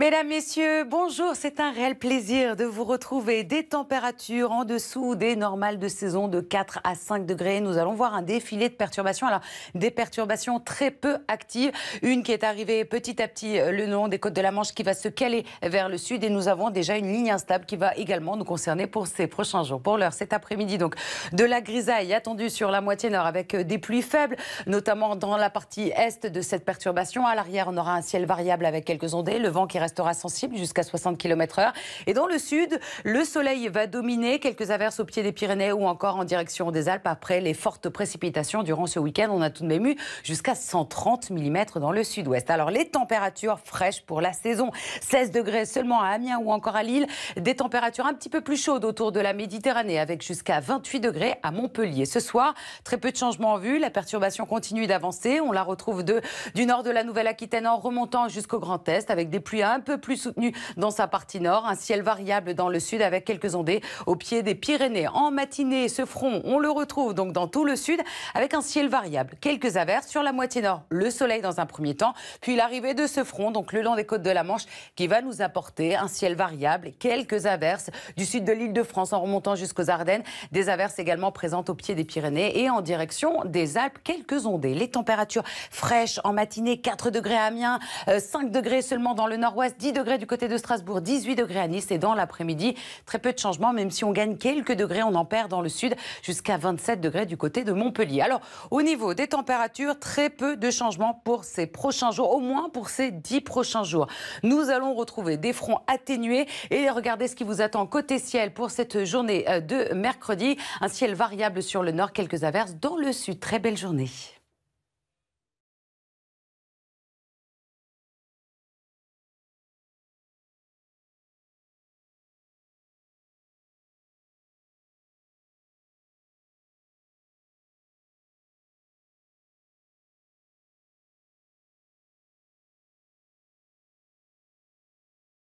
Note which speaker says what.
Speaker 1: Mesdames, Messieurs, bonjour. C'est un réel plaisir de vous retrouver. Des températures en dessous des normales de saison de 4 à 5 degrés. Nous allons voir un défilé de perturbations. Alors, des perturbations très peu actives. Une qui est arrivée petit à petit euh, le long des côtes de la Manche qui va se caler vers le sud. Et nous avons déjà une ligne instable qui va également nous concerner pour ces prochains jours. Pour l'heure, cet après-midi, donc, de la grisaille attendue sur la moitié nord avec euh, des pluies faibles, notamment dans la partie est de cette perturbation. À l'arrière, on aura un ciel variable avec quelques ondées. Le vent qui reste restera sensible jusqu'à 60 km/h. Et dans le sud, le soleil va dominer. Quelques averses au pied des Pyrénées ou encore en direction des Alpes après les fortes précipitations durant ce week-end. On a tout de même eu jusqu'à 130 mm dans le sud-ouest. Alors les températures fraîches pour la saison. 16 degrés seulement à Amiens ou encore à Lille. Des températures un petit peu plus chaudes autour de la Méditerranée avec jusqu'à 28 degrés à Montpellier. Ce soir, très peu de changements en vue. La perturbation continue d'avancer. On la retrouve de, du nord de la Nouvelle-Aquitaine en remontant jusqu'au Grand Est avec des pluies un peu plus soutenu dans sa partie nord, un ciel variable dans le sud avec quelques ondées au pied des Pyrénées. En matinée, ce front, on le retrouve donc dans tout le sud avec un ciel variable, quelques averses sur la moitié nord, le soleil dans un premier temps, puis l'arrivée de ce front donc le long des côtes de la Manche qui va nous apporter un ciel variable, quelques averses du sud de l'île de France en remontant jusqu'aux Ardennes, des averses également présentes au pied des Pyrénées et en direction des Alpes, quelques ondées. Les températures fraîches en matinée, 4 degrés à Amiens, 5 euh, degrés seulement dans le nord-ouest 10 degrés du côté de Strasbourg, 18 degrés à Nice. Et dans l'après-midi, très peu de changements, même si on gagne quelques degrés, on en perd dans le sud jusqu'à 27 degrés du côté de Montpellier. Alors, au niveau des températures, très peu de changements pour ces prochains jours, au moins pour ces 10 prochains jours. Nous allons retrouver des fronts atténués et regardez ce qui vous attend côté ciel pour cette journée euh, de mercredi. Un ciel variable sur le nord, quelques averses dans le sud. Très belle journée.